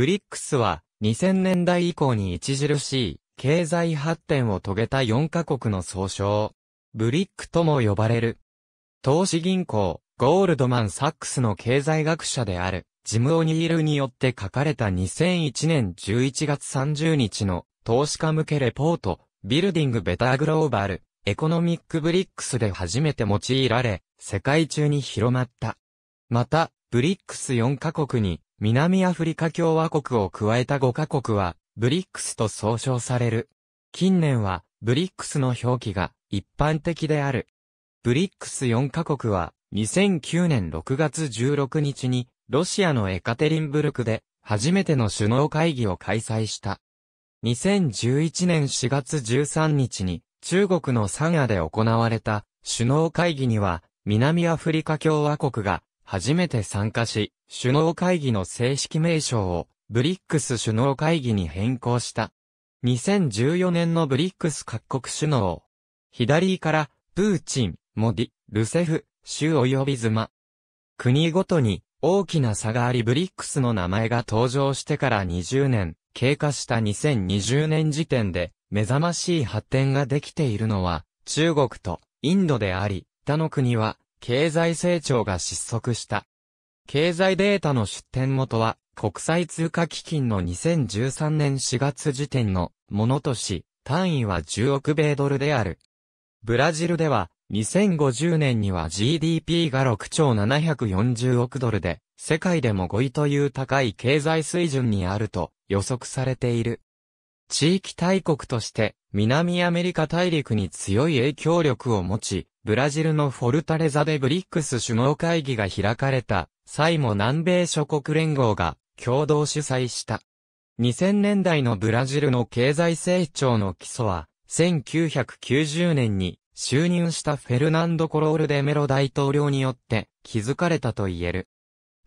ブリックスは2000年代以降に著しい経済発展を遂げた4カ国の総称。ブリックとも呼ばれる。投資銀行、ゴールドマン・サックスの経済学者である、ジム・オニールによって書かれた2001年11月30日の投資家向けレポート、ビルディング・ベター・グローバル、エコノミック・ブリックスで初めて用いられ、世界中に広まった。また、ブリックス4カ国に南アフリカ共和国を加えた5カ国は、ブリックスと総称される。近年は、ブリックスの表記が一般的である。ブリックス4カ国は、2009年6月16日に、ロシアのエカテリンブルクで、初めての首脳会議を開催した。2011年4月13日に、中国のサンアで行われた首脳会議には、南アフリカ共和国が初めて参加し、首脳会議の正式名称をブリックス首脳会議に変更した。2014年のブリックス各国首脳。左から、プーチン、モディ、ルセフ、州及びズマ。国ごとに大きな差がありブリックスの名前が登場してから20年、経過した2020年時点で目覚ましい発展ができているのは中国とインドであり、他の国は経済成長が失速した。経済データの出典元は、国際通貨基金の2013年4月時点のものとし、単位は10億米ドルである。ブラジルでは、2050年には GDP が6兆740億ドルで、世界でも5位という高い経済水準にあると予測されている。地域大国として南アメリカ大陸に強い影響力を持ち、ブラジルのフォルタレザでブリックス首脳会議が開かれた際も南米諸国連合が共同主催した。2000年代のブラジルの経済成長の基礎は、1990年に就任したフェルナンド・コロール・デメロ大統領によって築かれたと言える。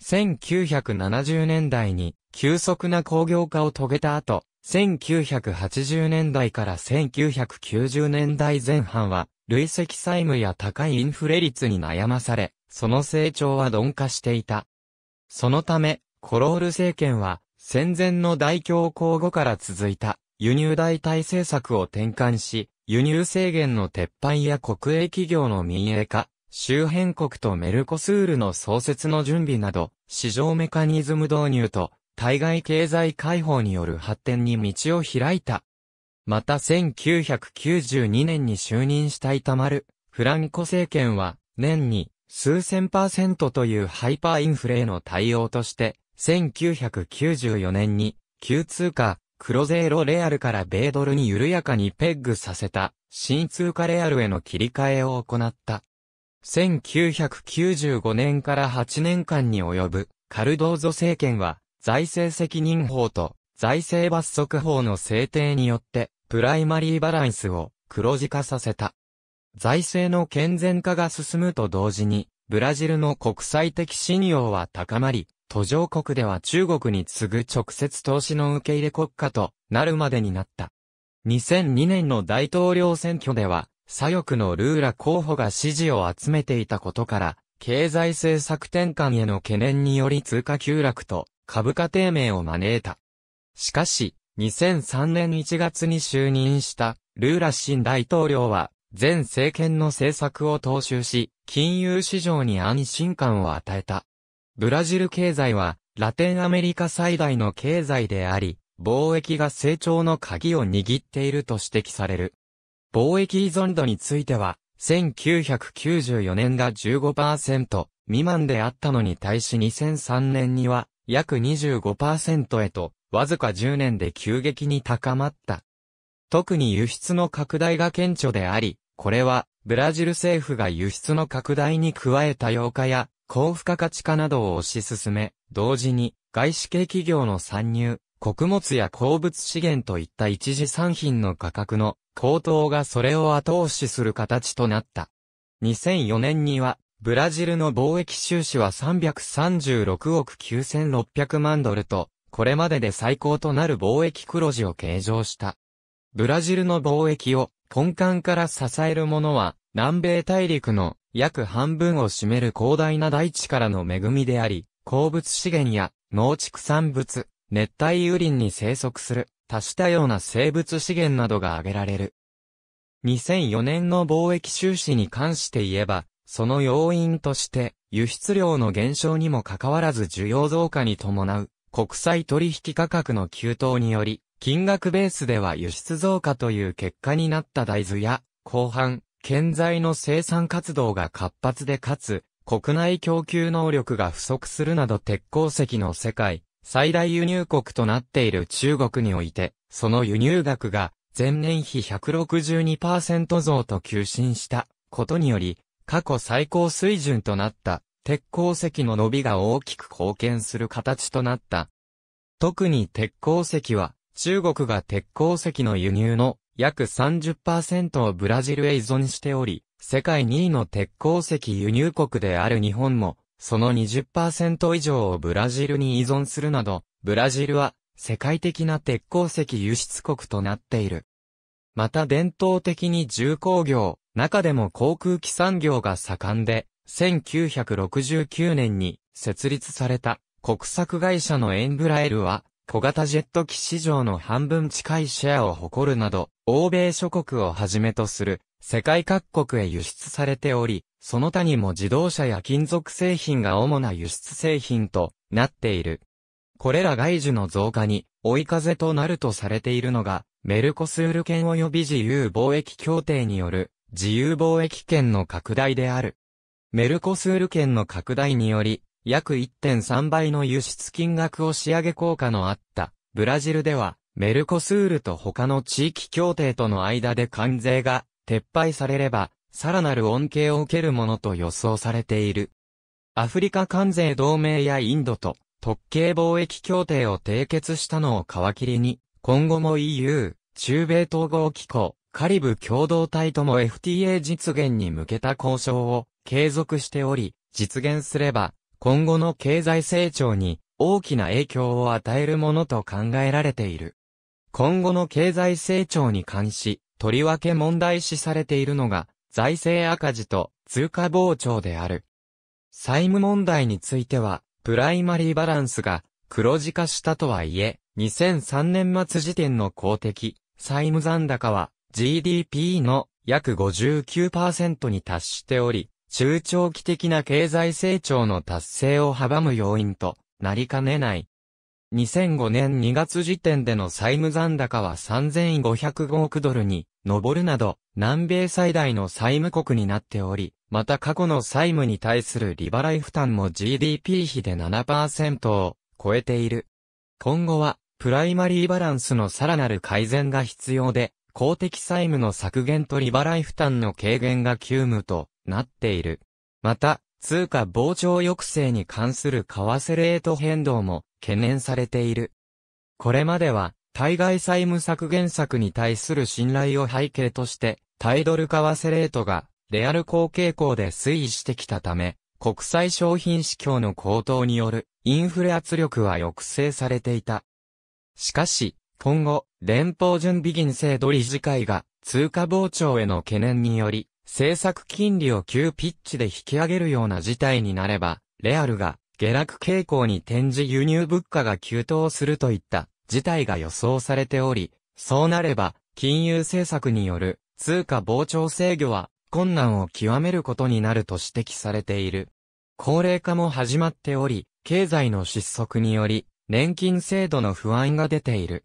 1970年代に急速な工業化を遂げた後、1980年代から1990年代前半は、累積債務や高いインフレ率に悩まされ、その成長は鈍化していた。そのため、コロール政権は、戦前の大恐慌後から続いた輸入代替政策を転換し、輸入制限の撤廃や国営企業の民営化、周辺国とメルコスールの創設の準備など、市場メカニズム導入と対外経済開放による発展に道を開いた。また1992年に就任したイタマル、フランコ政権は、年に数千パーセントというハイパーインフレへの対応として、1994年に、旧通貨、クロゼーロレアルから米ドルに緩やかにペッグさせた、新通貨レアルへの切り替えを行った。1995年から8年間に及ぶ、カルドーゾ政権は、財政責任法と財政罰則法の制定によって、プライマリーバランスを黒字化させた。財政の健全化が進むと同時に、ブラジルの国際的信用は高まり、途上国では中国に次ぐ直接投資の受け入れ国家となるまでになった。2002年の大統領選挙では、左翼のルーラ候補が支持を集めていたことから、経済政策転換への懸念により通貨急落と株価低迷を招いた。しかし、2003年1月に就任したルーラ新大統領は、前政権の政策を踏襲し、金融市場に安心感を与えた。ブラジル経済は、ラテンアメリカ最大の経済であり、貿易が成長の鍵を握っていると指摘される。貿易依存度については、1994年が15%未満であったのに対し2003年には約25%へと、わずか10年で急激に高まった。特に輸出の拡大が顕著であり、これは、ブラジル政府が輸出の拡大に加えた洋化や、高付加価値化などを推し進め、同時に、外資系企業の参入、穀物や鉱物資源といった一次産品の価格の高騰がそれを後押しする形となった。2004年にはブラジルの貿易収支は336億9600万ドルと、これまでで最高となる貿易黒字を計上した。ブラジルの貿易を根幹から支えるものは、南米大陸の約半分を占める広大な大地からの恵みであり、鉱物資源や農畜産物、熱帯雨林に生息する多種多様な生物資源などが挙げられる。2004年の貿易収支に関して言えば、その要因として、輸出量の減少にもかかわらず需要増加に伴う、国際取引価格の急騰により、金額ベースでは輸出増加という結果になった大豆や、後半、建材の生産活動が活発でかつ、国内供給能力が不足するなど鉄鉱石の世界、最大輸入国となっている中国において、その輸入額が前年比162%増と急進したことにより、過去最高水準となった、鉄鉱石の伸びが大きく貢献する形となった。特に鉄鉱石は、中国が鉄鉱石の輸入の約30%をブラジルへ依存しており、世界2位の鉄鉱石輸入国である日本も、その20%以上をブラジルに依存するなど、ブラジルは世界的な鉄鉱石輸出国となっている。また伝統的に重工業、中でも航空機産業が盛んで、1969年に設立された国策会社のエンブラエルは、小型ジェット機市場の半分近いシェアを誇るなど、欧米諸国をはじめとする世界各国へ輸出されており、その他にも自動車や金属製品が主な輸出製品となっている。これら外需の増加に追い風となるとされているのが、メルコスール圏及び自由貿易協定による自由貿易圏の拡大である。メルコスール圏の拡大により、約1.3倍の輸出金額を仕上げ効果のあったブラジルでは、メルコスールと他の地域協定との間で関税が撤廃されれば、さらなる恩恵を受けるものと予想されている。アフリカ関税同盟やインドと特権貿易協定を締結したのを皮切りに、今後も EU、中米統合機構、カリブ共同体とも FTA 実現に向けた交渉を継続しており、実現すれば、今後の経済成長に大きな影響を与えるものと考えられている。今後の経済成長に関し、とりわけ問題視されているのが、財政赤字と通貨膨張である。債務問題については、プライマリーバランスが黒字化したとはいえ、2003年末時点の公的、債務残高は GDP の約59%に達しており、中長期的な経済成長の達成を阻む要因となりかねない。2005年2月時点での債務残高は3505億ドルに上るなど、南米最大の債務国になっており、また過去の債務に対する利払い負担も GDP 比で7%を超えている。今後は、プライマリーバランスのさらなる改善が必要で、公的債務の削減と利払い負担の軽減が急務となっている。また、通貨膨張抑制に関する為替レート変動も懸念されている。これまでは、対外債務削減策に対する信頼を背景として、タイドル為替レートが、レアル高傾向で推移してきたため、国際商品市況の高騰によるインフレ圧力は抑制されていた。しかし、今後、連邦準備銀制度理事会が通貨膨張への懸念により、政策金利を急ピッチで引き上げるような事態になれば、レアルが下落傾向に転じ輸入物価が急騰するといった事態が予想されており、そうなれば、金融政策による通貨膨張制御は困難を極めることになると指摘されている。高齢化も始まっており、経済の失速により、年金制度の不安が出ている。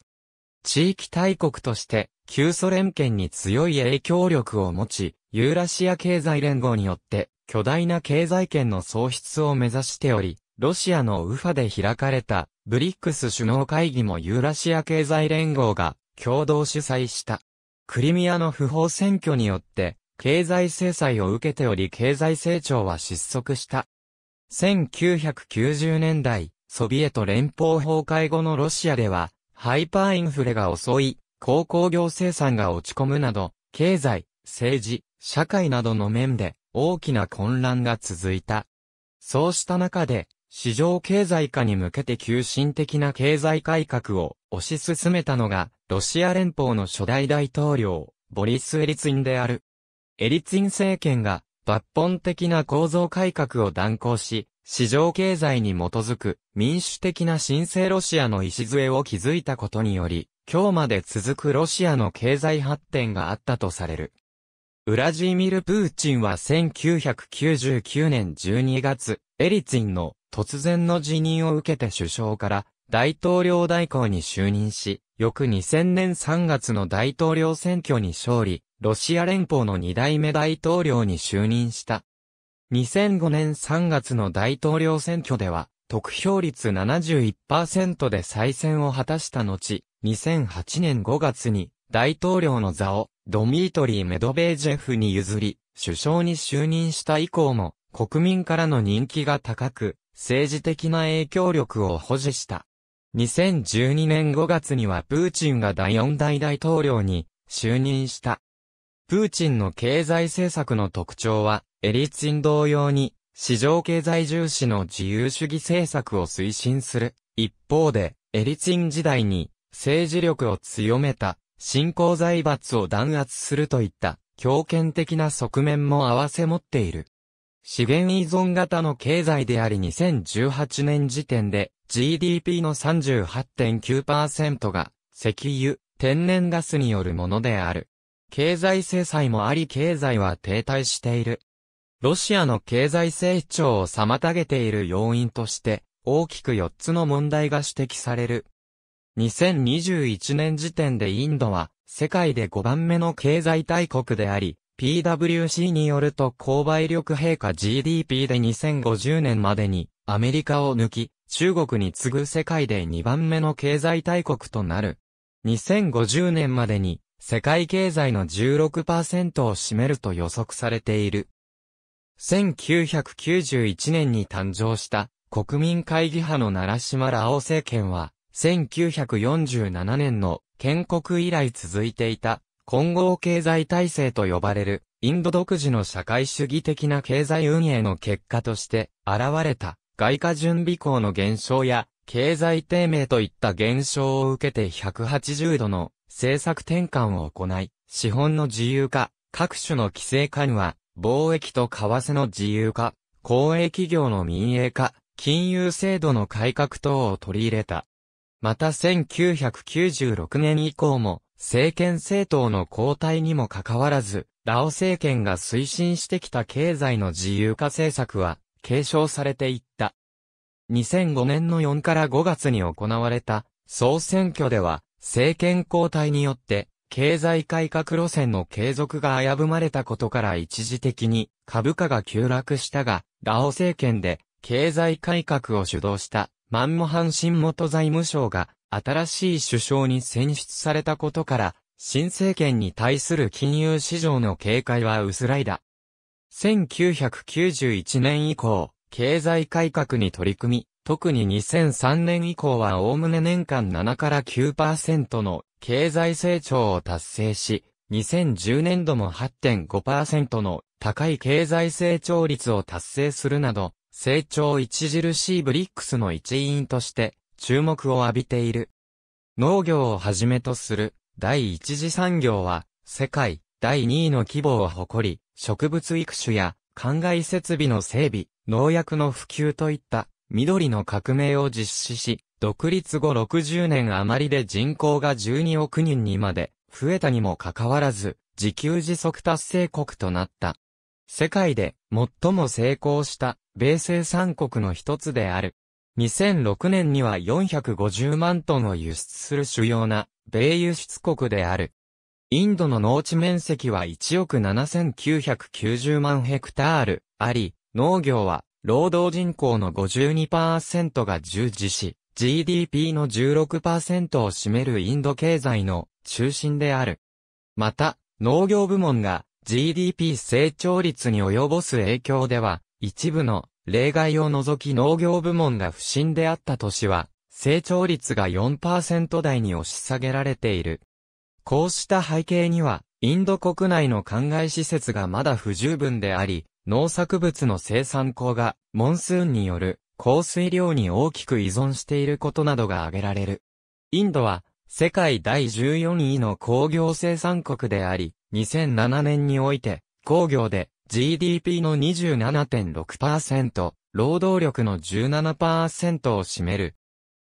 地域大国として、旧ソ連圏に強い影響力を持ち、ユーラシア経済連合によって、巨大な経済圏の創出を目指しており、ロシアのウファで開かれた、ブリックス首脳会議もユーラシア経済連合が、共同主催した。クリミアの不法選挙によって、経済制裁を受けており経済成長は失速した。1990年代、ソビエト連邦崩壊後のロシアでは、ハイパーインフレが襲い、高工業生産が落ち込むなど、経済、政治、社会などの面で大きな混乱が続いた。そうした中で、市場経済化に向けて急進的な経済改革を推し進めたのが、ロシア連邦の初代大統領、ボリス・エリツィンである。エリツィン政権が抜本的な構造改革を断行し、市場経済に基づく民主的な新生ロシアの礎を築いたことにより、今日まで続くロシアの経済発展があったとされる。ウラジーミル・プーチンは1999年12月、エリツィンの突然の辞任を受けて首相から大統領代行に就任し、翌2000年3月の大統領選挙に勝利、ロシア連邦の2代目大統領に就任した。2005年3月の大統領選挙では、得票率71%で再選を果たした後、2008年5月に大統領の座をドミートリー・メドベージェフに譲り、首相に就任した以降も国民からの人気が高く、政治的な影響力を保持した。2012年5月にはプーチンが第4代大統領に就任した。プーチンの経済政策の特徴は、エリツィン同様に、市場経済重視の自由主義政策を推進する。一方で、エリツィン時代に、政治力を強めた、新興財閥を弾圧するといった、強権的な側面も併せ持っている。資源依存型の経済であり2018年時点で GDP の38.9%が石油、天然ガスによるものである。経済制裁もあり経済は停滞している。ロシアの経済成長を妨げている要因として、大きく4つの問題が指摘される。2021年時点でインドは、世界で5番目の経済大国であり、PWC によると購買力陛下 GDP で2050年までに、アメリカを抜き、中国に次ぐ世界で2番目の経済大国となる。2050年までに、世界経済の16%を占めると予測されている。1991年に誕生した国民会議派の奈良島ラオ政権は、1947年の建国以来続いていた混合経済体制と呼ばれるインド独自の社会主義的な経済運営の結果として現れた外貨準備校の減少や経済低迷といった現象を受けて180度の政策転換を行い、資本の自由化、各種の規制緩和、貿易と為替の自由化、公営企業の民営化、金融制度の改革等を取り入れた。また1996年以降も、政権政党の交代にもかかわらず、ラオ政権が推進してきた経済の自由化政策は、継承されていった。2005年の4から5月に行われた総選挙では、政権交代によって、経済改革路線の継続が危ぶまれたことから一時的に株価が急落したが、ラオ政権で経済改革を主導したマンモハン新元財務省が新しい首相に選出されたことから、新政権に対する金融市場の警戒は薄らいだ。1991年以降、経済改革に取り組み、特に2003年以降はおおむね年間7から9%の経済成長を達成し、2010年度も8.5%の高い経済成長率を達成するなど、成長著しいブリックスの一員として注目を浴びている。農業をはじめとする第一次産業は世界第2位の規模を誇り、植物育種や灌漑設備の整備、農薬の普及といった緑の革命を実施し、独立後60年余りで人口が12億人にまで増えたにもかかわらず、自給自足達成国となった。世界で最も成功した米生産国の一つである。2006年には450万トンを輸出する主要な米輸出国である。インドの農地面積は1億7990万ヘクタールあり、農業は労働人口の52%が従事し、GDP の16%を占めるインド経済の中心である。また、農業部門が GDP 成長率に及ぼす影響では、一部の例外を除き農業部門が不振であった年は、成長率が4%台に押し下げられている。こうした背景には、インド国内の灌漑施設がまだ不十分であり、農作物の生産口が、モンスーンによる降水量に大きく依存していることなどが挙げられる。インドは、世界第14位の工業生産国であり、2007年において、工業で GDP の27.6%、労働力の17%を占める。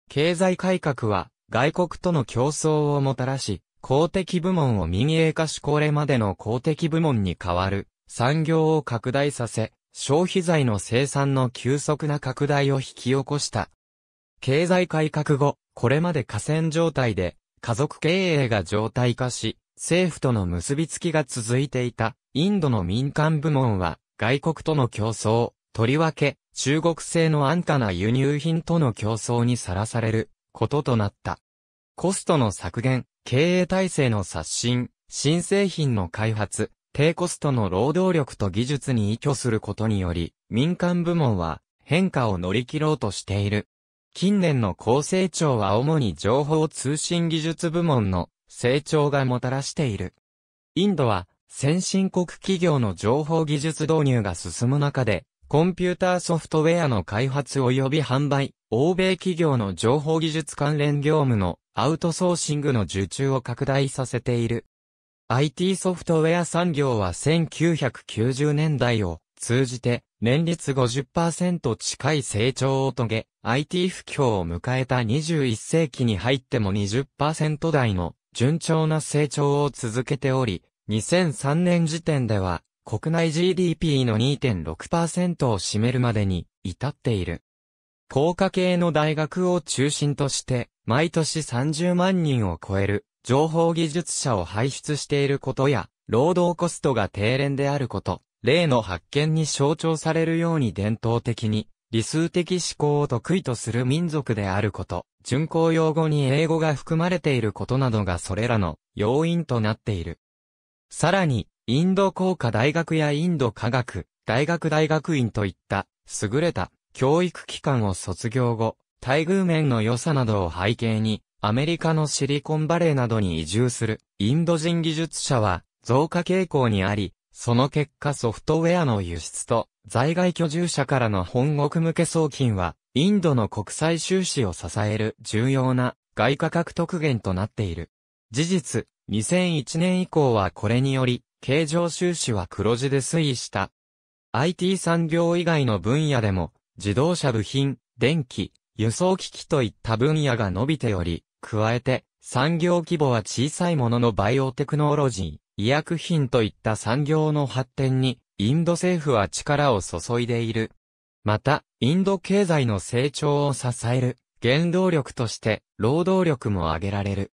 経済改革は、外国との競争をもたらし、公的部門を民営化しこれまでの公的部門に変わる産業を拡大させ、消費財の生産の急速な拡大を引き起こした。経済改革後、これまで河川状態で、家族経営が常態化し、政府との結びつきが続いていた、インドの民間部門は、外国との競争、とりわけ、中国製の安価な輸入品との競争にさらされる、こととなった。コストの削減、経営体制の刷新、新製品の開発、低コストの労働力と技術に依拠することにより、民間部門は変化を乗り切ろうとしている。近年の高成長は主に情報通信技術部門の成長がもたらしている。インドは先進国企業の情報技術導入が進む中で、コンピューターソフトウェアの開発及び販売、欧米企業の情報技術関連業務のアウトソーシングの受注を拡大させている。IT ソフトウェア産業は1990年代を通じて年率50%近い成長を遂げ、IT 不況を迎えた21世紀に入っても20%台の順調な成長を続けており、2003年時点では国内 GDP の2.6%を占めるまでに至っている。高科系の大学を中心として、毎年30万人を超える情報技術者を輩出していることや、労働コストが低廉であること、例の発見に象徴されるように伝統的に、理数的思考を得意とする民族であること、巡航用語に英語が含まれていることなどがそれらの要因となっている。さらに、インド工科大学やインド科学、大学大学院といった、優れた教育機関を卒業後、待遇面の良さなどを背景に、アメリカのシリコンバレーなどに移住するインド人技術者は増加傾向にあり、その結果ソフトウェアの輸出と在外居住者からの本国向け送金はインドの国際収支を支える重要な外貨獲得源となっている。事実、2001年以降はこれにより、経常収支は黒字で推移した。IT 産業以外の分野でも、自動車部品、電気、輸送機器といった分野が伸びており、加えて、産業規模は小さいもののバイオテクノロジー、医薬品といった産業の発展に、インド政府は力を注いでいる。また、インド経済の成長を支える原動力として労働力も挙げられる。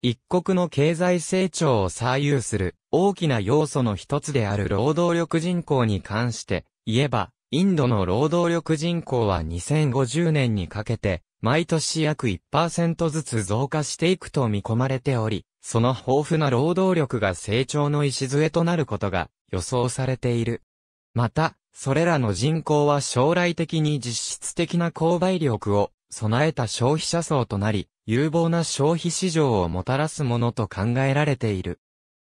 一国の経済成長を左右する大きな要素の一つである労働力人口に関して言えば、インドの労働力人口は2050年にかけて毎年約1%ずつ増加していくと見込まれており、その豊富な労働力が成長の礎となることが予想されている。また、それらの人口は将来的に実質的な購買力を備えた消費者層となり、有望な消費市場をもたらすものと考えられている。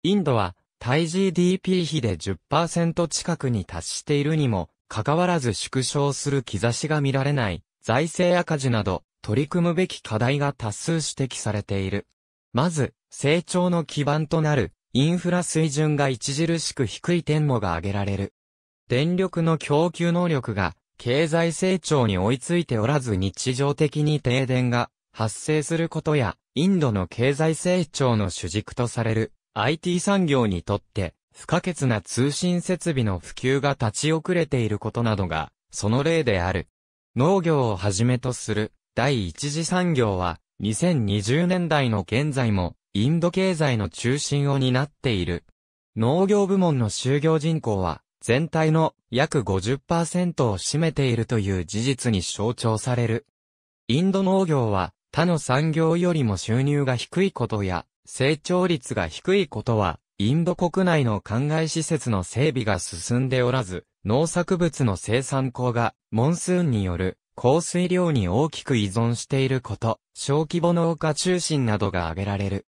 インドは、対 GDP 比で10%近くに達しているにも、かかわらず縮小する兆しが見られない財政赤字など、取り組むべき課題が多数指摘されている。まず、成長の基盤となる、インフラ水準が著しく低い点もが挙げられる。電力の供給能力が、経済成長に追いついておらず日常的に停電が発生することや、インドの経済成長の主軸とされる IT 産業にとって不可欠な通信設備の普及が立ち遅れていることなどが、その例である。農業をはじめとする第一次産業は2020年代の現在もインド経済の中心を担っている。農業部門の就業人口は全体の約50%を占めているという事実に象徴される。インド農業は他の産業よりも収入が低いことや成長率が低いことはインド国内の灌漑施設の整備が進んでおらず、農作物の生産工が、モンスーンによる降水量に大きく依存していること、小規模農家中心などが挙げられる。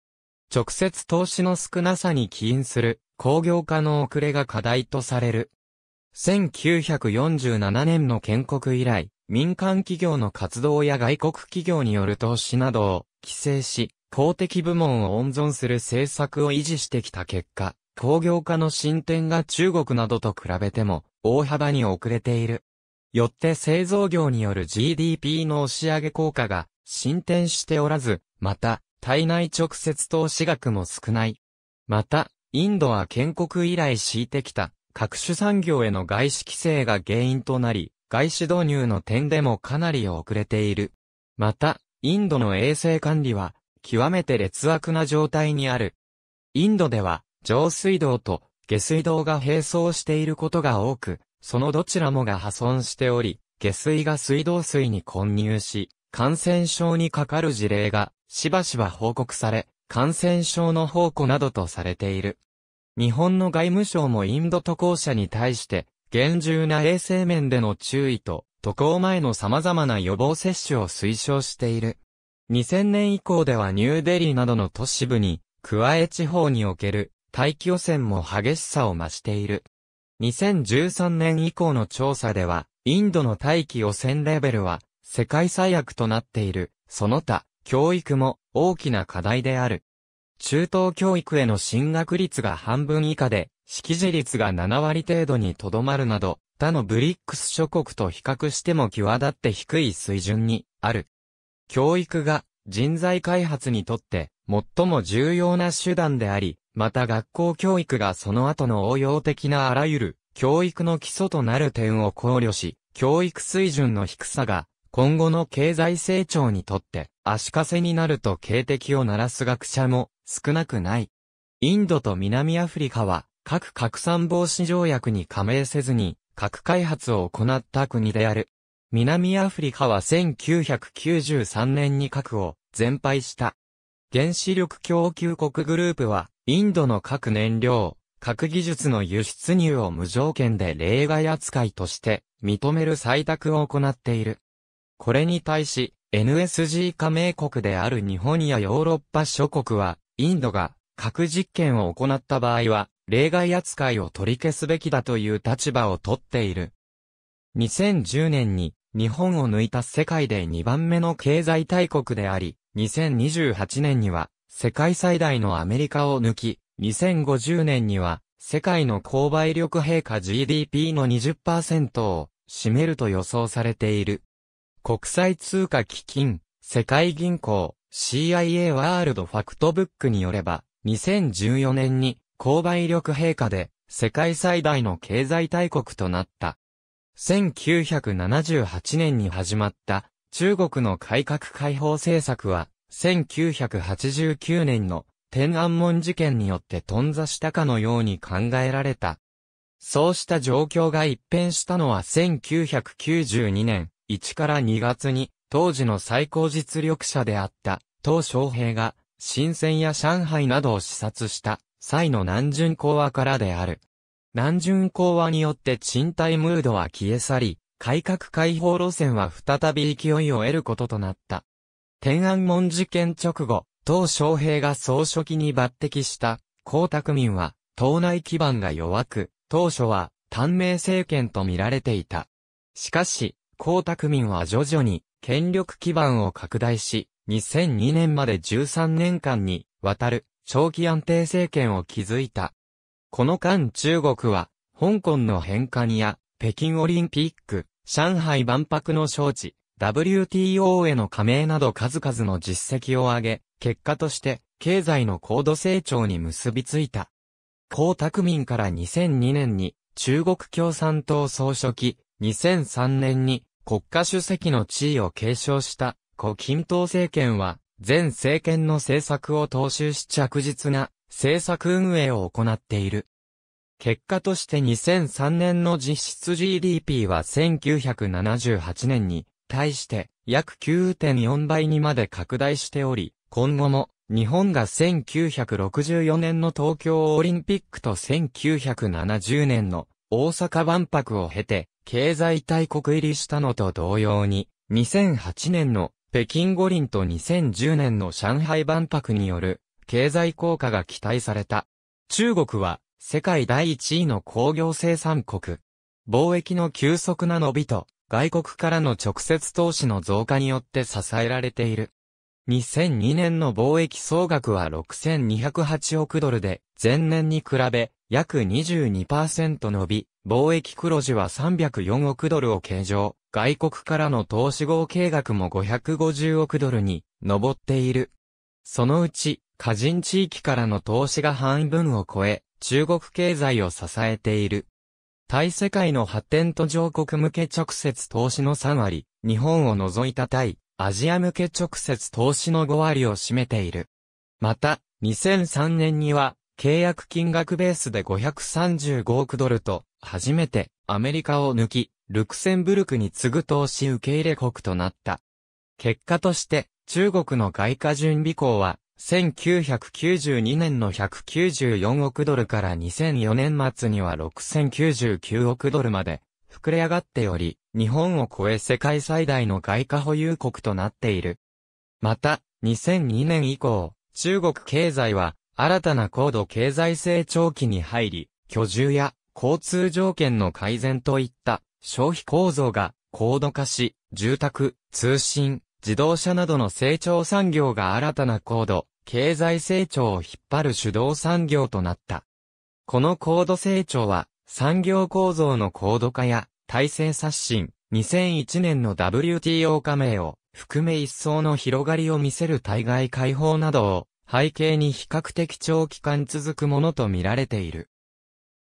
直接投資の少なさに起因する工業化の遅れが課題とされる。1947年の建国以来、民間企業の活動や外国企業による投資などを規制し、公的部門を温存する政策を維持してきた結果、工業化の進展が中国などと比べても大幅に遅れている。よって製造業による GDP の押し上げ効果が進展しておらず、また、体内直接投資額も少ない。また、インドは建国以来敷いてきた各種産業への外資規制が原因となり、外資導入の点でもかなり遅れている。また、インドの衛生管理は極めて劣悪な状態にある。インドでは、上水道と下水道が並走していることが多く、そのどちらもが破損しており、下水が水道水に混入し、感染症にかかる事例が、しばしば報告され、感染症の宝庫などとされている。日本の外務省もインド渡航者に対して、厳重な衛生面での注意と、渡航前の様々な予防接種を推奨している。2000年以降ではニューデリーなどの都市部に、加え地方における大気汚染も激しさを増している。2013年以降の調査では、インドの大気汚染レベルは世界最悪となっている、その他、教育も大きな課題である。中等教育への進学率が半分以下で、識字率が7割程度にとどまるなど、他のブリックス諸国と比較しても際立って低い水準にある。教育が人材開発にとって最も重要な手段であり、また学校教育がその後の応用的なあらゆる教育の基礎となる点を考慮し、教育水準の低さが今後の経済成長にとって足かせになると警笛を鳴らす学者も少なくない。インドと南アフリカは核拡散防止条約に加盟せずに核開発を行った国である。南アフリカは1993年に核を全廃した。原子力供給国グループは、インドの核燃料、核技術の輸出入を無条件で例外扱いとして認める採択を行っている。これに対し、NSG 加盟国である日本やヨーロッパ諸国は、インドが核実験を行った場合は、例外扱いを取り消すべきだという立場をとっている。2010年に日本を抜いた世界で2番目の経済大国であり、2028年には世界最大のアメリカを抜き、2050年には世界の購買力陛下 GDP の20%を占めると予想されている。国際通貨基金、世界銀行、CIA ワールドファクトブックによれば、2014年に購買力陛下で世界最大の経済大国となった。1978年に始まった中国の改革開放政策は、1989年の天安門事件によって頓挫したかのように考えられた。そうした状況が一変したのは1992年1から2月に当時の最高実力者であった東昌平が新鮮や上海などを視察した際の南巡講話からである。南巡講和によって賃貸ムードは消え去り、改革開放路線は再び勢いを得ることとなった。天安門事件直後、鄧小平が総書記に抜擢した、江沢民は、党内基盤が弱く、当初は、短命政権と見られていた。しかし、江沢民は徐々に、権力基盤を拡大し、2002年まで13年間に、わたる、長期安定政権を築いた。この間中国は、香港の返還や、北京オリンピック、上海万博の招致、WTO への加盟など数々の実績を挙げ、結果として、経済の高度成長に結びついた。江沢民から2002年に、中国共産党総書記、2003年に、国家主席の地位を継承した、胡錦涛政権は、前政権の政策を踏襲し着実な制作運営を行っている。結果として2003年の実質 GDP は1978年に対して約9.4倍にまで拡大しており、今後も日本が1964年の東京オリンピックと1970年の大阪万博を経て経済大国入りしたのと同様に、2008年の北京五輪と2010年の上海万博による経済効果が期待された。中国は世界第一位の工業生産国。貿易の急速な伸びと外国からの直接投資の増加によって支えられている。2002年の貿易総額は6208億ドルで、前年に比べ約22%伸び、貿易黒字は304億ドルを計上、外国からの投資合計額も550億ドルに上っている。そのうち、過人地域からの投資が半分を超え、中国経済を支えている。対世界の発展途上国向け直接投資の3割、日本を除いた対、アジア向け直接投資の5割を占めている。また、2003年には、契約金額ベースで535億ドルと、初めてアメリカを抜き、ルクセンブルクに次ぐ投資受け入れ国となった。結果として、中国の外貨準備校は、1992年の194億ドルから2004年末には6099億ドルまで膨れ上がっており、日本を超え世界最大の外貨保有国となっている。また、2002年以降、中国経済は新たな高度経済成長期に入り、居住や交通条件の改善といった消費構造が高度化し、住宅、通信、自動車などの成長産業が新たな高度、経済成長を引っ張る主導産業となった。この高度成長は、産業構造の高度化や、体制刷新、2001年の WTO 加盟を含め一層の広がりを見せる対外開放などを背景に比較的長期間続くものと見られている。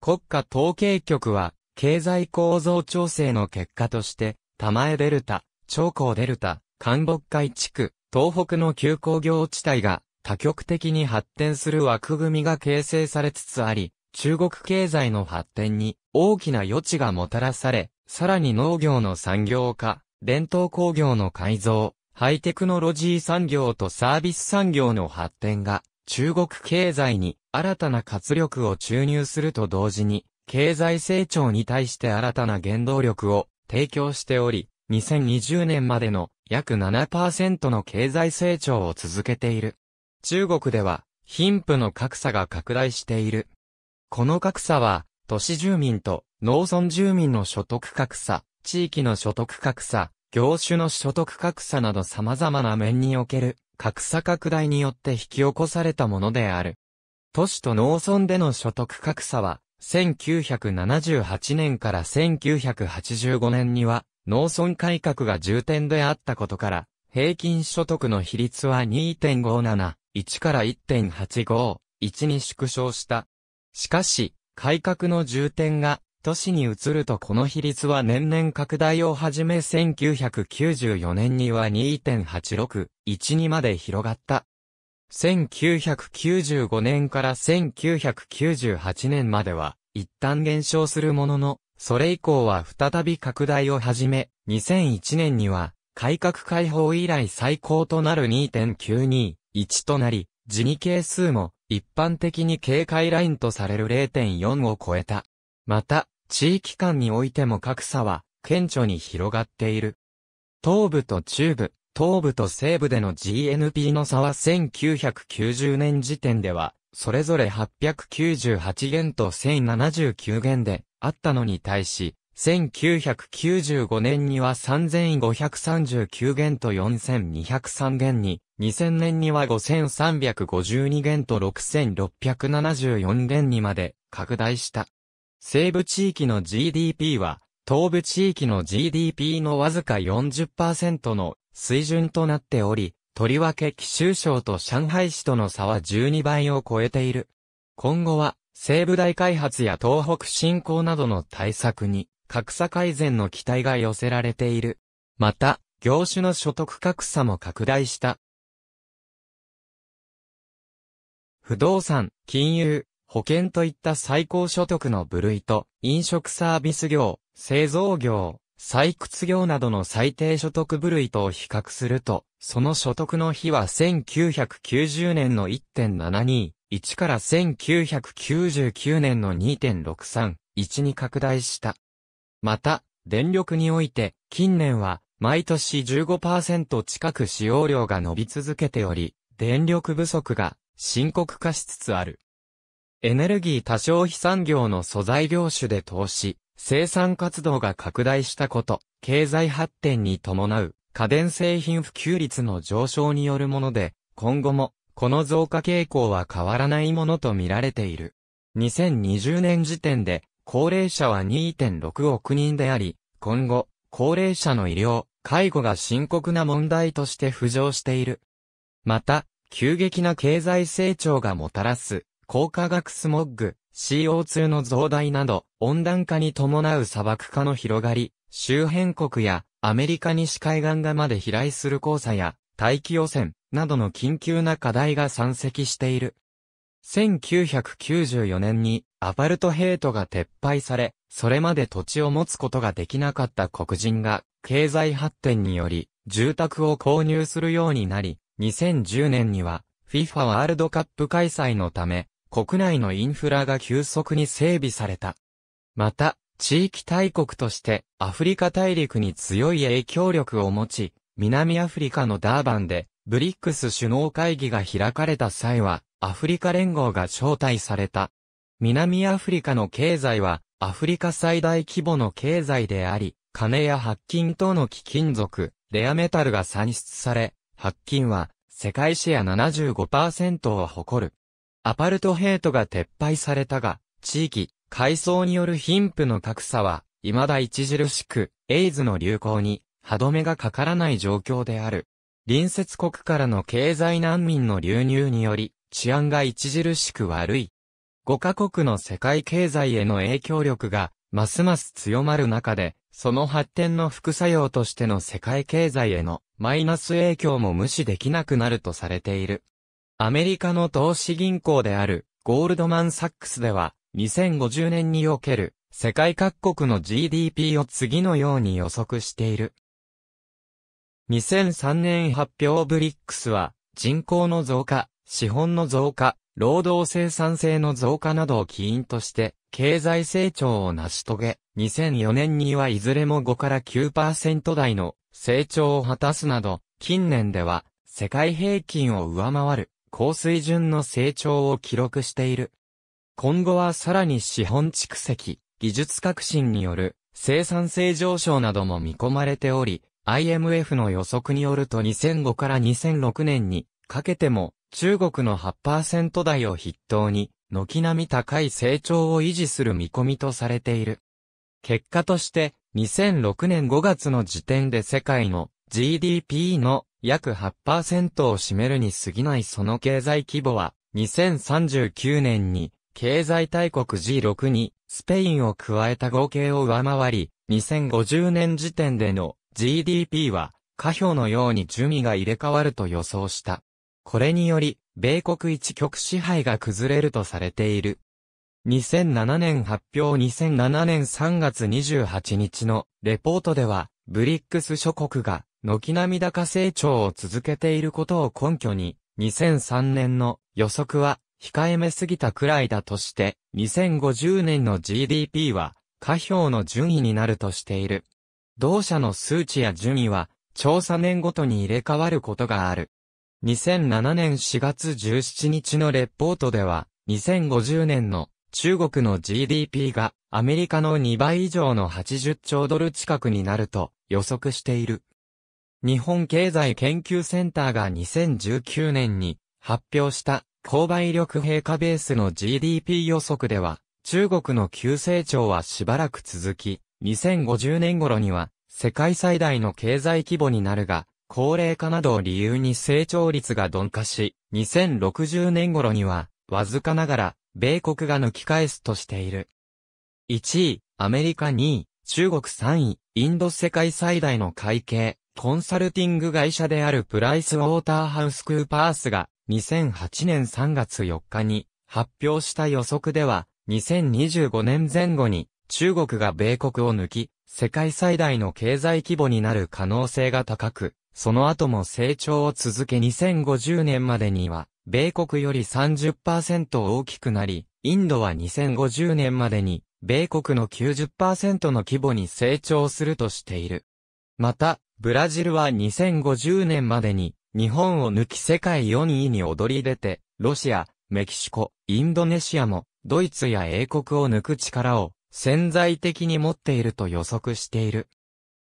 国家統計局は経済構造調整の結果として、玉江デルタ、長江デルタ、韓北海地区、東北の旧工業地帯が多極的に発展する枠組みが形成されつつあり、中国経済の発展に大きな余地がもたらされ、さらに農業の産業化、伝統工業の改造、ハイテクノロジー産業とサービス産業の発展が中国経済に新たな活力を注入すると同時に、経済成長に対して新たな原動力を提供しており、2020年までの約7%の経済成長を続けている。中国では、貧富の格差が拡大している。この格差は、都市住民と農村住民の所得格差、地域の所得格差、業種の所得格差など様々な面における格差拡大によって引き起こされたものである。都市と農村での所得格差は、1978年から1985年には農村改革が重点であったことから、平均所得の比率は2.57、1から1.85、1に縮小した。しかし、改革の重点が都市に移るとこの比率は年々拡大をはじめ1994年には2.86、1にまで広がった。1995年から1998年までは一旦減少するものの、それ以降は再び拡大を始め、2001年には、改革開放以来最高となる2.921となり、地味係数も一般的に警戒ラインとされる0.4を超えた。また、地域間においても格差は顕著に広がっている。東部と中部、東部と西部での GNP の差は1990年時点ではそれぞれ898元と1079元であったのに対し、1995年には3539元と4203元に、2000年には5352元と6674元にまで拡大した。西部地域の GDP は、東部地域の GDP のわずか40%の水準となっており、とりわけ貴州省と上海市との差は12倍を超えている。今後は、西部大開発や東北振興などの対策に、格差改善の期待が寄せられている。また、業種の所得格差も拡大した。不動産、金融、保険といった最高所得の部類と、飲食サービス業、製造業、採掘業などの最低所得部類と比較すると、その所得の比は1990年の1.72、1から1999年の2.63、1に拡大した。また、電力において、近年は、毎年15%近く使用量が伸び続けており、電力不足が深刻化しつつある。エネルギー多消費産業の素材業種で投資、生産活動が拡大したこと、経済発展に伴う家電製品普及率の上昇によるもので、今後もこの増加傾向は変わらないものと見られている。2020年時点で高齢者は2.6億人であり、今後、高齢者の医療、介護が深刻な問題として浮上している。また、急激な経済成長がもたらす高化学スモッグ、CO2 の増大など、温暖化に伴う砂漠化の広がり、周辺国やアメリカ西海岸がまで飛来する交差や大気汚染などの緊急な課題が山積している。1994年にアパルトヘイトが撤廃され、それまで土地を持つことができなかった黒人が経済発展により住宅を購入するようになり、2010年には FIFA ワールドカップ開催のため国内のインフラが急速に整備された。また、地域大国としてアフリカ大陸に強い影響力を持ち、南アフリカのダーバンでブリックス首脳会議が開かれた際は、アフリカ連合が招待された。南アフリカの経済は、アフリカ最大規模の経済であり、金や白金等の貴金属、レアメタルが産出され、白金は世界シェア75%を誇るアパルトヘイトが撤廃されたが、地域、階層による貧富の格差は、未だ著しく、エイズの流行に、歯止めがかからない状況である。隣接国からの経済難民の流入により、治安が著しく悪い。5カ国の世界経済への影響力が、ますます強まる中で、その発展の副作用としての世界経済へのマイナス影響も無視できなくなるとされている。アメリカの投資銀行である、ゴールドマン・サックスでは、2050年における、世界各国の GDP を次のように予測している。2003年発表ブリックスは、人口の増加、資本の増加、労働生産性の増加などを起因として、経済成長を成し遂げ、2004年にはいずれも5から9%台の成長を果たすなど、近年では、世界平均を上回る高水準の成長を記録している。今後はさらに資本蓄積、技術革新による生産性上昇なども見込まれており、IMF の予測によると2005から2006年にかけても中国の8%台を筆頭に軒並み高い成長を維持する見込みとされている。結果として2006年5月の時点で世界の GDP の約8%を占めるに過ぎないその経済規模は、2039年に、経済大国 G6 に、スペインを加えた合計を上回り、2050年時点での GDP は、下表のように順位が入れ替わると予想した。これにより、米国一極支配が崩れるとされている。2007年発表2007年3月28日のレポートでは、ブリックス諸国が軒並み高成長を続けていることを根拠に、2003年の予測は控えめすぎたくらいだとして、2050年の GDP は、下表の順位になるとしている。同社の数値や順位は、調査年ごとに入れ替わることがある。2007年4月17日のレポートでは、2050年の中国の GDP がアメリカの2倍以上の80兆ドル近くになると予測している。日本経済研究センターが2019年に発表した購買力平価ベースの GDP 予測では、中国の急成長はしばらく続き、2050年頃には世界最大の経済規模になるが、高齢化などを理由に成長率が鈍化し、2060年頃には、わずかながら、米国が抜き返すとしている。1位、アメリカ2位、中国3位、インド世界最大の会計、コンサルティング会社であるプライスウォーターハウスクーパースが2008年3月4日に発表した予測では2025年前後に中国が米国を抜き世界最大の経済規模になる可能性が高くその後も成長を続け2050年までには米国より30%大きくなりインドは2050年までに米国の90%の規模に成長するとしている。また、ブラジルは2050年までに、日本を抜き世界4位に躍り出て、ロシア、メキシコ、インドネシアも、ドイツや英国を抜く力を潜在的に持っていると予測している。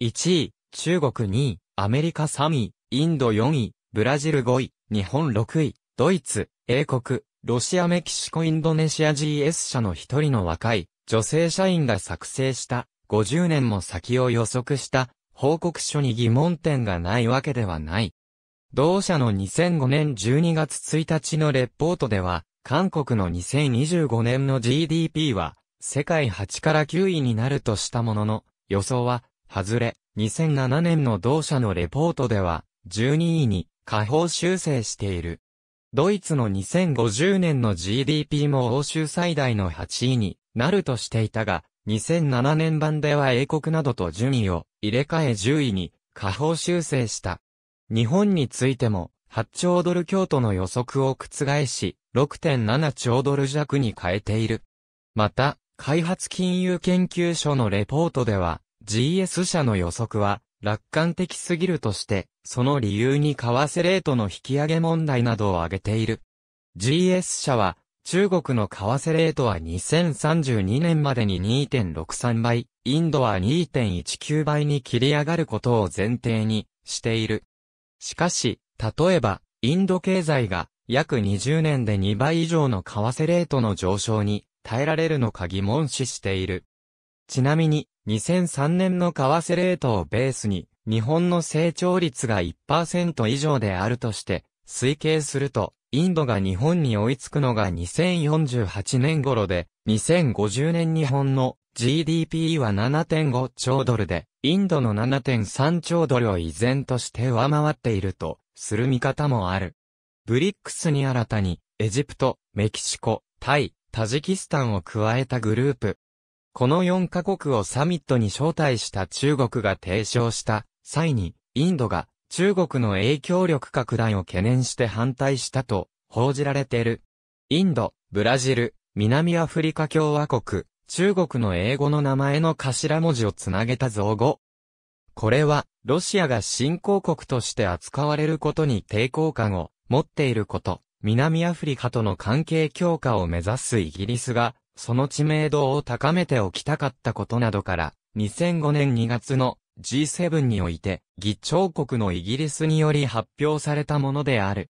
1位、中国2位、アメリカ3位、インド4位、ブラジル5位、日本6位、ドイツ、英国、ロシアメキシコインドネシア GS 社の一人の若い女性社員が作成した50年も先を予測した報告書に疑問点がないわけではない。同社の2005年12月1日のレポートでは、韓国の2025年の GDP は、世界8から9位になるとしたものの、予想は、外れ、2007年の同社のレポートでは、12位に、下方修正している。ドイツの2050年の GDP も欧州最大の8位になるとしていたが、2007年版では英国などと順位を入れ替え10位に下方修正した。日本についても8兆ドル強度の予測を覆し、6.7兆ドル弱に変えている。また、開発金融研究所のレポートでは、GS 社の予測は楽観的すぎるとして、その理由に為替レートの引き上げ問題などを挙げている。GS 社は中国の為替レートは2032年までに2.63倍、インドは2.19倍に切り上がることを前提にしている。しかし、例えば、インド経済が約20年で2倍以上の為替レートの上昇に耐えられるのか疑問視している。ちなみに、2003年の為替レートをベースに、日本の成長率が1%以上であるとして、推計すると、インドが日本に追いつくのが2048年頃で、2050年日本の GDP は7.5兆ドルで、インドの7.3兆ドルを依然として上回っていると、する見方もある。ブリックスに新たに、エジプト、メキシコ、タイ、タジキスタンを加えたグループ。この4カ国をサミットに招待した中国が提唱した際に、インドが中国の影響力拡大を懸念して反対したと報じられている。インド、ブラジル、南アフリカ共和国、中国の英語の名前の頭文字をつなげた造語。これは、ロシアが新興国として扱われることに抵抗感を持っていること、南アフリカとの関係強化を目指すイギリスが、その知名度を高めておきたかったことなどから、2005年2月の G7 において議長国のイギリスにより発表されたものである。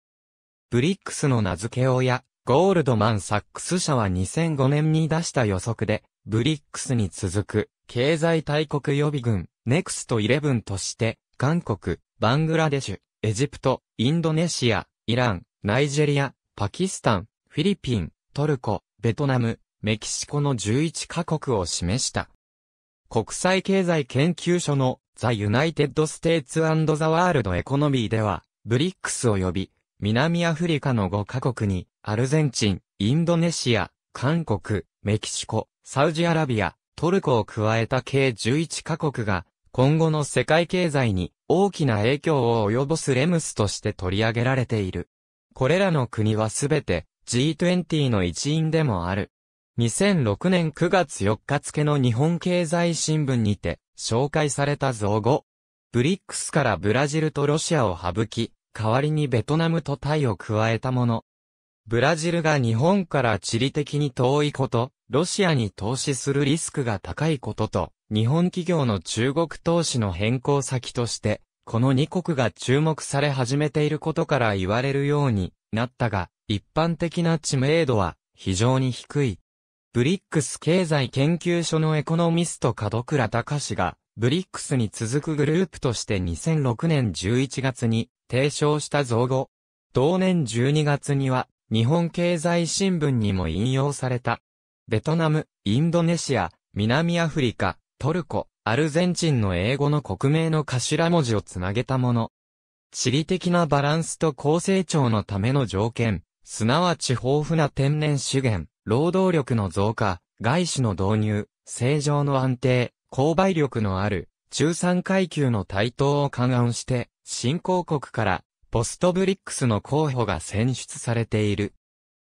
ブリックスの名付け親、ゴールドマン・サックス社は2005年に出した予測で、ブリックスに続く経済大国予備軍、ネクスト11として、韓国、バングラデシュ、エジプト、インドネシア、イラン、ナイジェリア、パキスタン、フィリピン、トルコ、ベトナム、メキシコの11カ国を示した。国際経済研究所のザ・ユナイテッド・ステ t ツ・ e w o ザ・ワールド・エコノミーでは、ブリックス及び、南アフリカの5カ国に、アルゼンチン、インドネシア、韓国、メキシコ、サウジアラビア、トルコを加えた計11カ国が、今後の世界経済に大きな影響を及ぼすレムスとして取り上げられている。これらの国はすべて G20 の一員でもある。2006年9月4日付の日本経済新聞にて紹介された造語。ブリックスからブラジルとロシアを省き、代わりにベトナムとタイを加えたもの。ブラジルが日本から地理的に遠いこと、ロシアに投資するリスクが高いことと、日本企業の中国投資の変更先として、この2国が注目され始めていることから言われるようになったが、一般的な知名度は非常に低い。ブリックス経済研究所のエコノミスト門倉隆が、ブリックスに続くグループとして2006年11月に提唱した造語。同年12月には、日本経済新聞にも引用された。ベトナム、インドネシア、南アフリカ、トルコ、アルゼンチンの英語の国名の頭文字をつなげたもの。地理的なバランスと高成長のための条件、すなわち豊富な天然資源、労働力の増加、外資の導入、正常の安定、購買力のある、中産階級の台頭を勘案して、新興国からポストブリックスの候補が選出されている。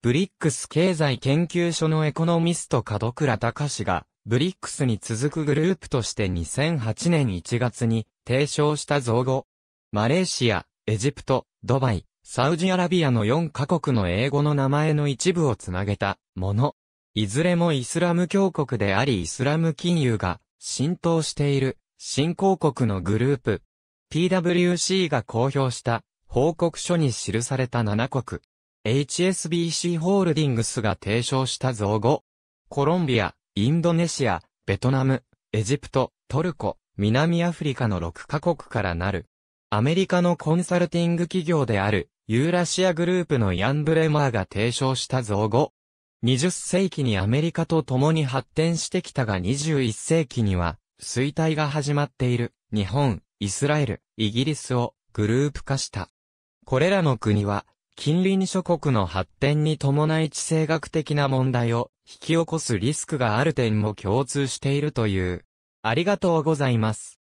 ブリックス経済研究所のエコノミスト門倉隆が、ブリックスに続くグループとして2008年1月に提唱した造語。マレーシア、エジプト、ドバイ、サウジアラビアの4カ国の英語の名前の一部をつなげたもの。いずれもイスラム教国でありイスラム金融が浸透している新興国のグループ。PWC が公表した報告書に記された7国。HSBC ホールディングスが提唱した造語。コロンビア、インドネシア、ベトナム、エジプト、トルコ、南アフリカの6カ国からなる。アメリカのコンサルティング企業であるユーラシアグループのヤンブレマーが提唱した造語。20世紀にアメリカと共に発展してきたが21世紀には、衰退が始まっている、日本、イスラエル、イギリスをグループ化した。これらの国は、近隣諸国の発展に伴い地政学的な問題を引き起こすリスクがある点も共通しているという。ありがとうございます。